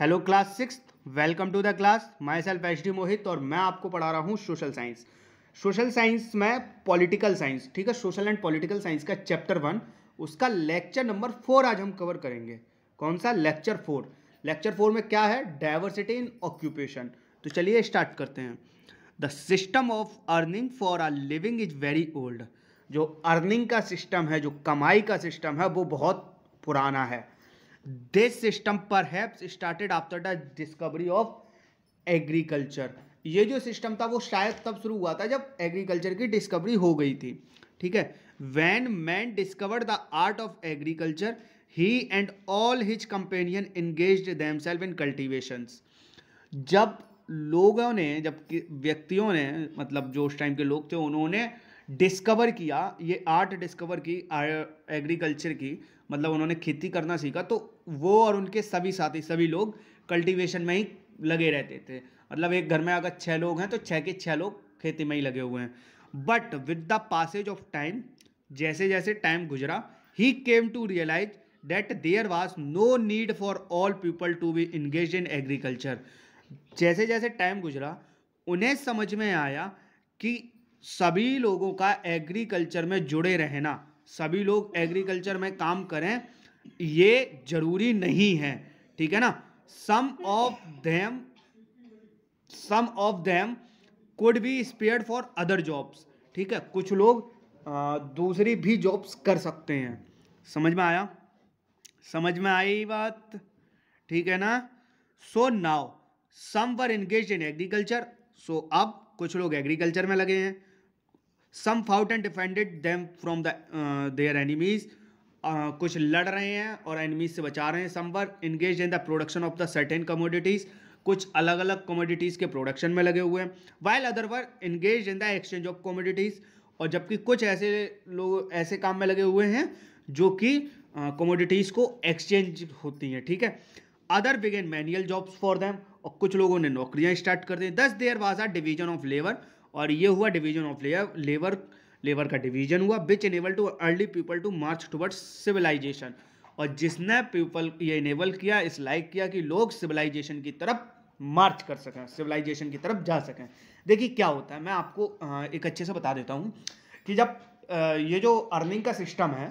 hello class six welcome to the class myself H D Mohit और मैं आपको पढ़ा रहा हूँ सोशल साइंस सोशल साइंस में पॉलिटिकल साइंस ठीक है सोशल एंड पॉलिटिकल साइंस का चैप्टर वन उसका लेक्चर नंबर फोर आज हम कवर करेंगे कौन सा लेक्चर फोर लेक्चर फोर में क्या है डाइवर्सिटी इन ऑक्यूपेशन तो चलिए स्टार्ट करते हैं the system of earning for our living is very old जो अर्निंग का सिस्टम है जो कमाई का सिस्टम है वो बहुत पुराना है दिस सिस्टम पर started after the discovery of agriculture ये जो सिस्टम था वो शायद तब शुरू हुआ था जब एग्रीकल्चर की डिस्कवरी हो गई थी ठीक है when man discovered the art of agriculture he and all his companion engage themselves in cultivation जब लोगों ने जब व्यक्तियों ने मतलब जो उस टाइम के लोग थे उन्होंने डिस्कवर किया ये आर्ट डिस्कवर की एग्रीकल्चर की मतलब उन्होंने खेती करना सीखा तो वो और उनके सभी साथी सभी लोग कल्टीवेशन में ही लगे रहते थे मतलब एक घर में अगर छः लोग हैं तो छः के छः लोग खेती में ही लगे हुए हैं but with the passage of time जैसे जैसे टाइम गुजरा he came to realize that there was no need for all people to be engage in agriculture जैसे जैसे टाइम गुजरा उन्हें समझ में आया कि सभी लोगों का एग्रीकल्चर में जुड़े रहना सभी लोग एग्रीकल्चर में काम करें ये जरूरी नहीं है ठीक है ना some of them some of them could be spare for other jobs ठीक है कुछ लोग आ, दूसरी भी जॉब्स कर सकते हैं समझ में आया समझ में आई बात ठीक है ना so now some were engage in agriculture so अब कुछ लोग एग्रीकल्चर में लगे हैं some fought and defended them from the their enemies कुछ लड़ रहे हैं और एनिमीज से बचा रहे हैं some were engage in the production of the certain commodities कुछ अलग अलग कमोडिटीज़ के प्रोडक्शन में लगे हुए हैं while other were engage in the exchange of commodities और जबकि कुछ ऐसे लोग ऐसे काम में लगे हुए हैं जो कि कमोडिटीज़ uh, को एक्सचेंज होती हैं ठीक है other began manual jobs for them और कुछ लोगों ने नौकरियां स्टार्ट कर दी thus there was a division of labour और ये हुआ division of labour labour labour का डिवीजन हुआ which enable to early people to march towards civilization और जिसने पीपल ये इनेबल किया इस लाइक किया कि लोग सिविलाइजेशन की तरफ मार्च कर सकें सिविलाइजेशन की तरफ जा सकें देखिए क्या होता है मैं आपको एक अच्छे से बता देता हूँ कि जब ये जो अर्निंग का सिस्टम है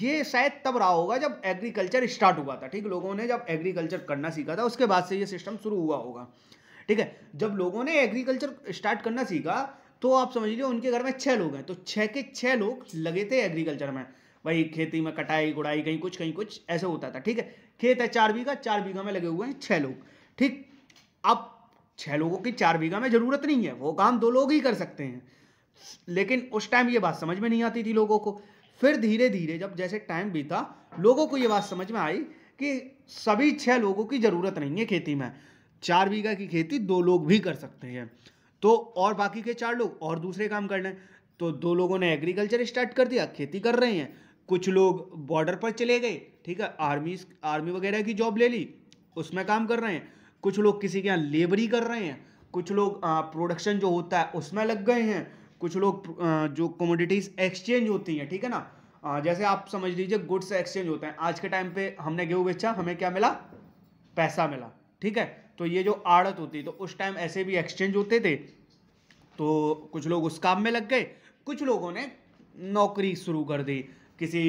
ये शायद तब रहा होगा जब एग्रीकल्चर स्टार्ट हुआ था ठीक लोगों ने जब एग्रीकल्चर करना सीखा था उसके बाद से ये सिस्टम शुरू हुआ होगा ठीक है जब लोगों ने एग्रीकल्चर स्टार्ट करना सीखा तो आप समझ लीजिए उनके घर में छः लोग हैं तो छः के छः लोग लगे थे एग्रीकल्चर में भाई खेती में कटाई गुड़ाई कहीं कुछ कहीं कुछ ऐसे होता था ठीक है खेत है चार बीघा चार बीघा में लगे हुए हैं छः लोग ठीक अब छः लोगों की चार बीघा में ज़रूरत नहीं है वो काम दो लोग ही कर सकते हैं लेकिन उस टाइम ये बात समझ में नहीं आती थी लोगों को फिर धीरे धीरे जब जैसे टाइम बीता लोगों को ये बात समझ में आई कि सभी छः लोगों की ज़रूरत नहीं है खेती में चार बीघा की खेती दो लोग भी कर सकते हैं तो और बाकी के चार लोग और दूसरे काम कर रहे हैं तो दो लोगों ने एग्रीकल्चर स्टार्ट कर दिया खेती कर रहे हैं कुछ लोग बॉर्डर पर चले गए ठीक है आर्मी आर्मी वगैरह की जॉब ले ली उसमें काम कर रहे हैं कुछ लोग किसी के यहाँ लेबरी कर रहे हैं कुछ लोग प्रोडक्शन जो होता है उसमें लग गए हैं कुछ लोग जो कमोडिटीज़ एक्सचेंज होती हैं ठीक है ना जैसे आप समझ लीजिए गुड्स एक्सचेंज होते हैं आज के टाइम पे हमने गेहूँ बेचा हमें क्या मिला पैसा मिला ठीक है तो ये जो आड़त होती तो उस टाइम ऐसे भी एक्सचेंज होते थे तो कुछ लोग उस काम में लग गए कुछ लोगों ने नौकरी शुरू कर दी किसी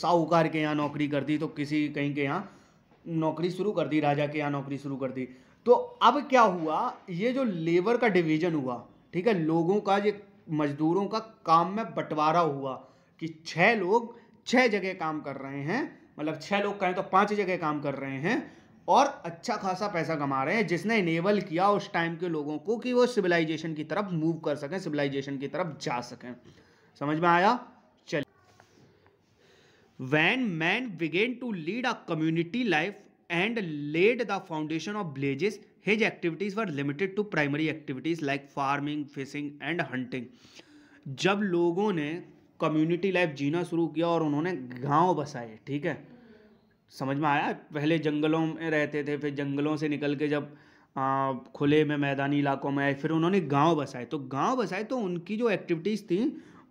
साहूकार के यहाँ नौकरी कर दी तो किसी कहीं के यहाँ नौकरी शुरू कर दी राजा के यहाँ नौकरी शुरू कर दी तो अब क्या हुआ ये जो लेबर का डिवीजन हुआ ठीक है लोगों का ये मजदूरों का काम में बंटवारा हुआ कि छः लोग छः जगह काम कर रहे हैं मतलब छः लोग कहें तो पाँच जगह काम कर रहे हैं और अच्छा खासा पैसा कमा रहे हैं जिसने इनेबल किया उस टाइम के लोगों को कि वो सिविलाइजेशन की तरफ मूव कर सकें सिविलाइजेशन की तरफ जा सकें समझ में आया चल when man began to lead a community life and laid the foundation of villages his activities were limited to primary activities like farming fishing and hunting जब लोगों ने कम्युनिटी लाइफ जीना शुरू किया और उन्होंने गांव बसाए ठीक है समझ में आया पहले जंगलों में रहते थे फिर जंगलों से निकल के जब आ, खुले में मैदानी इलाकों में आए फिर उन्होंने गांव बसाए तो गांव बसाए तो उनकी जो एक्टिविटीज़ थी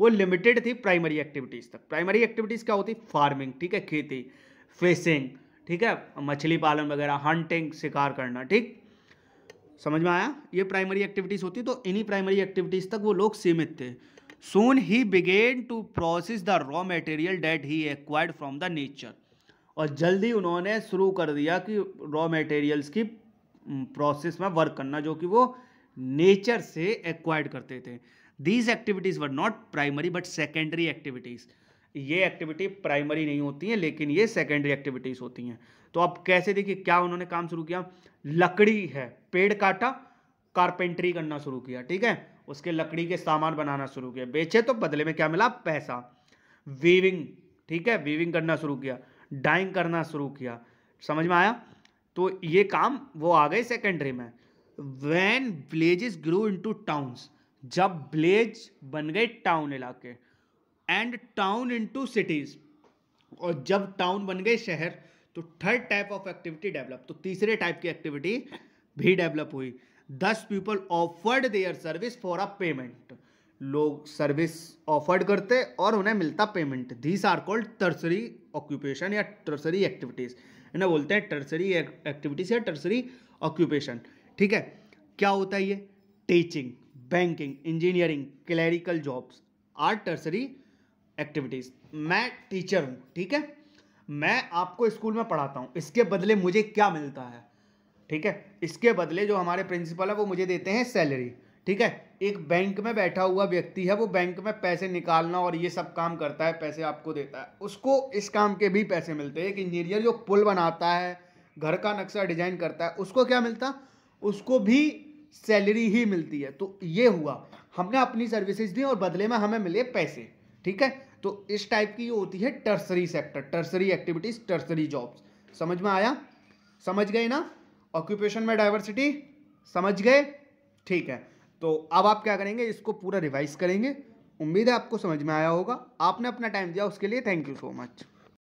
वो लिमिटेड थी प्राइमरी एक्टिविटीज़ तक प्राइमरी एक्टिविटीज़ क्या होती फार्मिंग ठीक है खेती फिशिंग ठीक है मछली पालन वगैरह हंटिंग शिकार करना ठीक समझ में आया ये प्राइमरी एक्टिविटीज़ होती तो इन्हीं प्राइमरी एक्टिविटीज़ तक वो लोग सीमित थे soon he began to process the raw material that he acquired from the nature और जल्दी उन्होंने शुरू कर दिया कि रॉ मटेरियल्स की प्रोसेस में वर्क करना जो कि वो नेचर से एक्वायर्ड करते थे these activities were not primary but secondary activities ये एक्टिविटी प्राइमरी नहीं होती है लेकिन ये सेकेंडरी एक्टिविटीज़ होती हैं तो अब कैसे देखिए क्या उन्होंने काम शुरू किया लकड़ी है पेड़ काटा कारपेंट्री करना शुरू किया ठीक है उसके लकड़ी के सामान बनाना शुरू किया बेचे तो बदले में क्या मिला पैसा वीविंग ठीक है वीविंग करना शुरू किया डाइंग करना शुरू किया समझ में आया तो ये काम वो आ गए सेकेंडरी में when villages grow into towns जब विलेज बन गए टाउन इलाके एंड टाउन इनटू सिटीज और जब टाउन बन गए शहर तो third type of activity develop तो तीसरे टाइप की एक्टिविटी भी डेवलप हुई thus people offered their service for a payment लोग सर्विस ऑफर्ड करते और उन्हें मिलता payment these are called tertiary occupation या टर्सरी एक्टिविटीज़ इन्हें बोलते हैं टर्सरी एक्टिविटीज़ या टर्सरी ऑक्यूपेशन ठीक है क्या होता है ये teaching banking engineering clerical jobs are tertiary activities मैं टीचर हूँ ठीक है मैं आपको स्कूल में पढ़ाता हूँ इसके बदले मुझे क्या मिलता है ठीक है इसके बदले जो हमारे प्रिंसिपल है वो मुझे देते हैं सैलरी ठीक है एक बैंक में बैठा हुआ व्यक्ति है वो बैंक में पैसे निकालना और ये सब काम करता है पैसे आपको देता है उसको इस काम के भी पैसे मिलते हैं एक इंजीनियर जो पुल बनाता है घर का नक्शा डिजाइन करता है उसको क्या मिलता उसको भी सैलरी ही मिलती है तो ये हुआ हमने अपनी सर्विसेज दी और बदले में हमें मिले पैसे ठीक है तो इस टाइप की होती है tertiary sector tertiary activities tertiary jobs समझ में आया समझ गए ना ऑक्यूपेशन में डाइवर्सिटी समझ गए ठीक है तो अब आप क्या करेंगे इसको पूरा रिवाइज करेंगे उम्मीद है आपको समझ में आया होगा आपने अपना टाइम दिया उसके लिए थैंक यू सो मच